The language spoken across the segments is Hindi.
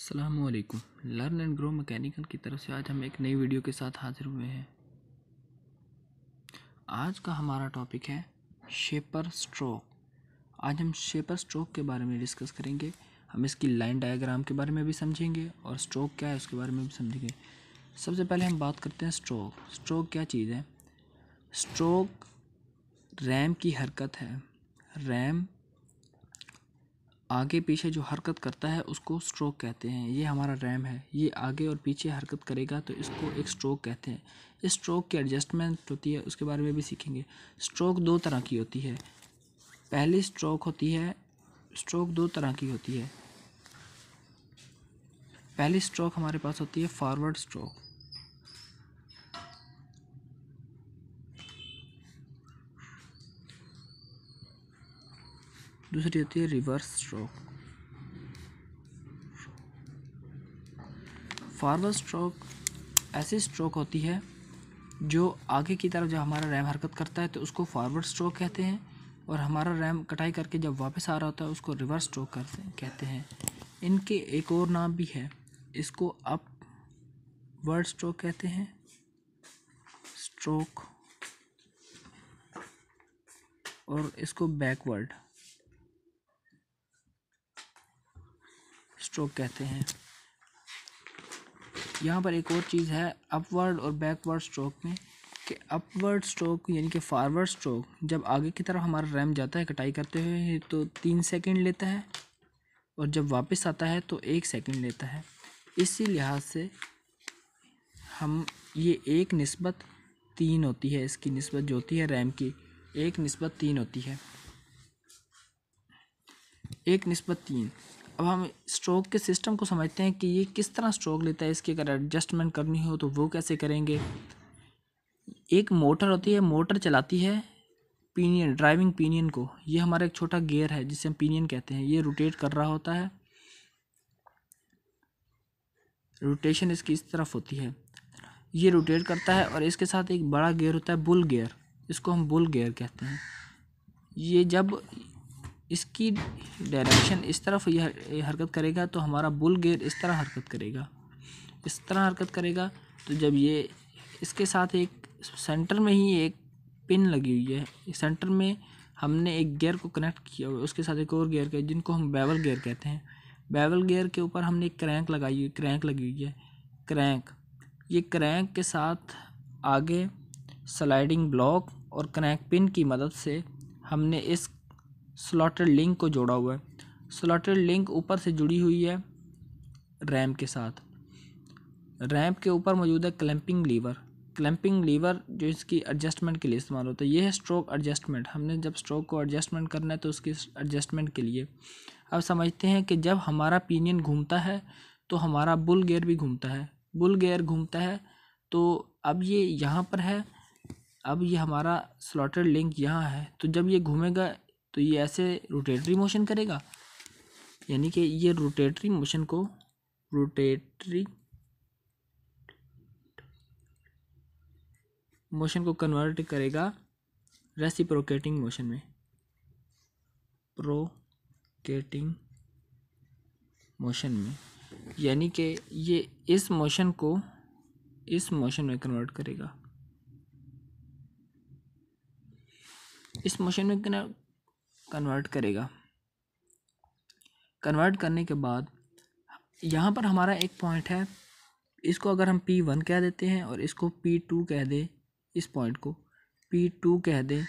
अल्लाम लर्न एंड ग्रो मैकेनिकल की तरफ से आज हम एक नई वीडियो के साथ हाजिर हुए हैं आज का हमारा टॉपिक है शेपर स्ट्रोक आज हम शेपर स्ट्रोक के बारे में डिस्कस करेंगे हम इसकी लाइन डायग्राम के बारे में भी समझेंगे और स्ट्रोक क्या है उसके बारे में भी समझेंगे सबसे पहले हम बात करते हैं स्ट्रोक स्ट्रोक क्या चीज़ है स्ट्रोक रैम की हरकत है रैम आगे पीछे जो हरकत करता है उसको स्ट्रोक कहते हैं ये हमारा रैम है ये आगे और पीछे हरकत करेगा तो इसको एक स्ट्रोक कहते हैं इस स्ट्रोक की एडजस्टमेंट होती है उसके बारे में भी सीखेंगे स्ट्रोक दो तरह की होती है पहली स्ट्रोक होती है स्ट्रोक दो तरह की होती है पहली स्ट्रोक हमारे पास होती है फॉरवर्ड स्ट्रोक दूसरी होती है रिवर्स स्ट्रोक फॉरवर्ड स्ट्रोक ऐसी स्ट्रोक होती है जो आगे की तरफ जब हमारा रैम हरकत करता है तो उसको फॉरवर्ड स्ट्रोक कहते हैं और हमारा रैम कटाई करके जब वापस आ रहा होता है उसको रिवर्स स्ट्रोक करते कहते हैं इनके एक और नाम भी है इसको अप वर्ड स्ट्रोक कहते हैं स्ट्रोक और इसको बैकवर्ड स्ट्रोक कहते हैं यहाँ पर एक और चीज़ है अपवर्ड और बैकवर्ड स्ट्रोक में कि अपवर्ड स्ट्रोक यानी कि फारवर्ड स्ट्रोक जब आगे की तरफ हमारा रैम जाता है कटाई करते हुए तो तीन सेकंड लेता है और जब वापस आता है तो एक सेकंड लेता है इसी लिहाज से हम ये एक नस्बत तीन होती है इसकी नस्बत जो होती है रैम की एक नस्बत तीन होती है एक नस्बत तीन अब हम स्ट्रोक के सिस्टम को समझते हैं कि ये किस तरह स्ट्रोक लेता है इसकी अगर एडजस्टमेंट करनी हो तो वो कैसे करेंगे एक मोटर होती है मोटर चलाती है पीनियन ड्राइविंग पीनियन को ये हमारा एक छोटा गेयर है जिसे हम पीनियन कहते हैं ये रोटेट कर रहा होता है रोटेशन इसकी इस तरफ होती है ये रोटेट करता है और इसके साथ एक बड़ा गेयर होता है बुल गेयर इसको हम बुल गेयर कहते हैं ये जब इसकी डायरेक्शन इस तरफ यह हरकत करेगा तो हमारा बुल गेयर इस तरह हरकत करेगा इस तरह हरकत करेगा तो जब ये इसके साथ एक सेंटर में ही एक पिन लगी हुई है सेंटर में हमने एक गेयर को कनेक्ट किया हुआ है उसके साथ एक और गेयर के जिनको हम बेवल गेयर कहते हैं बेवल गेयर के ऊपर हमने एक क्रैंक लगाई हुई क्रैंक लगी हुई है क्रैंक ये क्रैंक के साथ आगे स्लाइडिंग ब्लॉक और क्रैंक पिन की मदद से हमने इस स्लॉटेड लिंक को जोड़ा हुआ है स्लॉटेड लिंक ऊपर से जुड़ी हुई है रैम के साथ रैम्प के ऊपर मौजूद है क्लैंपिंग लीवर क्लैंपिंग लीवर जो इसकी एडजस्टमेंट के लिए इस्तेमाल होता है ये है स्ट्रोक एडजस्टमेंट हमने जब स्ट्रोक को एडजस्टमेंट करना है तो उसकी एडजस्टमेंट के लिए अब समझते हैं कि जब हमारा पीनियन घूमता है तो हमारा बुल गेयर भी घूमता है बुल गेयर घूमता है तो अब ये यहाँ पर है अब ये हमारा स्लॉटेड लिंक यहाँ है तो जब ये घूमेगा तो ये ऐसे रोटेटरी मोशन करेगा यानी कि ये रोटेटरी मोशन को रोटेटरी मोशन को कन्वर्ट करेगा रेसिप्रोकेटिंग मोशन में प्रोकेटिंग मोशन में यानी कि ये इस मोशन को इस मोशन में कन्वर्ट करेगा इस मोशन में कन्वर्ट करेगा कन्वर्ट करने के बाद यहाँ पर हमारा एक पॉइंट है इसको अगर हम पी वन कह देते हैं और इसको पी टू कह दें इस पॉइंट को पी टू कह दें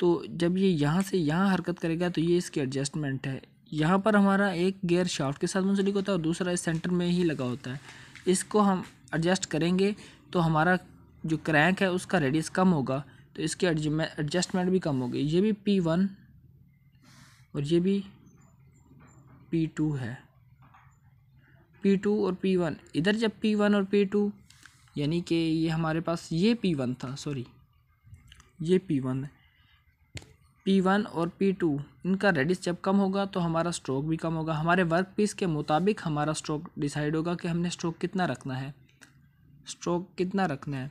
तो जब ये यहाँ से यहाँ हरकत करेगा तो ये इसकी एडजस्टमेंट है यहाँ पर हमारा एक गेयर शाफ्ट के साथ मुंसलिक होता है और दूसरा इस सेंटर में ही लगा होता है इसको हम एडजस्ट करेंगे तो हमारा जो क्रैंक है उसका रेडियस कम होगा तो इसकी एडजस्टमेंट भी कम होगी ये भी पी वन और ये भी पी टू है पी टू और पी वन इधर जब पी वन और पी टू यानी कि ये हमारे पास ये पी वन था सॉरी ये पी वन पी वन और पी टू इनका रेडिस जब कम होगा तो हमारा स्ट्रोक भी कम होगा हमारे वर्क पीस के मुताबिक हमारा स्ट्रोक डिसाइड होगा कि हमने स्ट्रोक कितना रखना है स्ट्रोक कितना रखना है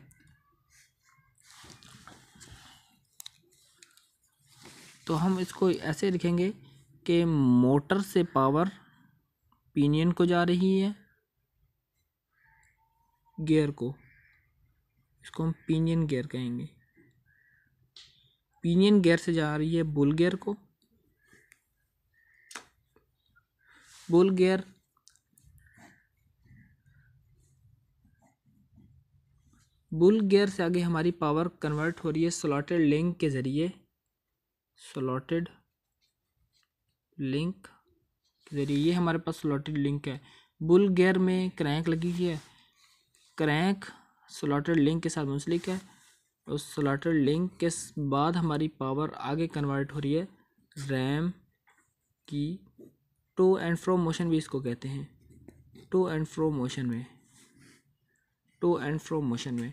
तो हम इसको ऐसे लिखेंगे कि मोटर से पावर पिनियन को जा रही है गियर को इसको हम पिनियन गियर कहेंगे पिनियन गियर से जा रही है बुल गियर को बुल गियर बुल गियर से आगे हमारी पावर कन्वर्ट हो रही है स्लॉटेड लिंक के ज़रिए स्लॉटेड लिंक के जरिए ये हमारे पास स्लॉटेड लिंक है बुल गेयर में क्रैंक लगी हुई है क्रैंक स्लॉटेड लिंक के साथ मुंसलिक है उस स्लॉटेड लिंक के बाद हमारी पावर आगे कन्वर्ट हो रही है रैम की टू एंड फ्रो मोशन भी इसको कहते हैं टू एंड फ्रो मोशन में टू एंड फ्रो मोशन में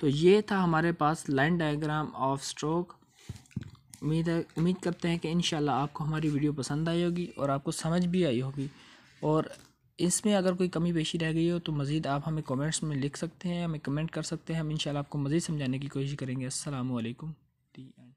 तो ये था हमारे पास लाइन डायग्राम ऑफ स्ट्रोक उम्मीद है उम्मीद करते हैं कि इन आपको हमारी वीडियो पसंद आई होगी और आपको समझ भी आई होगी और इसमें अगर कोई कमी पेशी रह गई हो तो मज़ीद आप हमें कमेंट्स में लिख सकते हैं हमें कमेंट कर सकते हैं हम इन आपको मज़ीद समझाने की कोशिश करेंगे एंड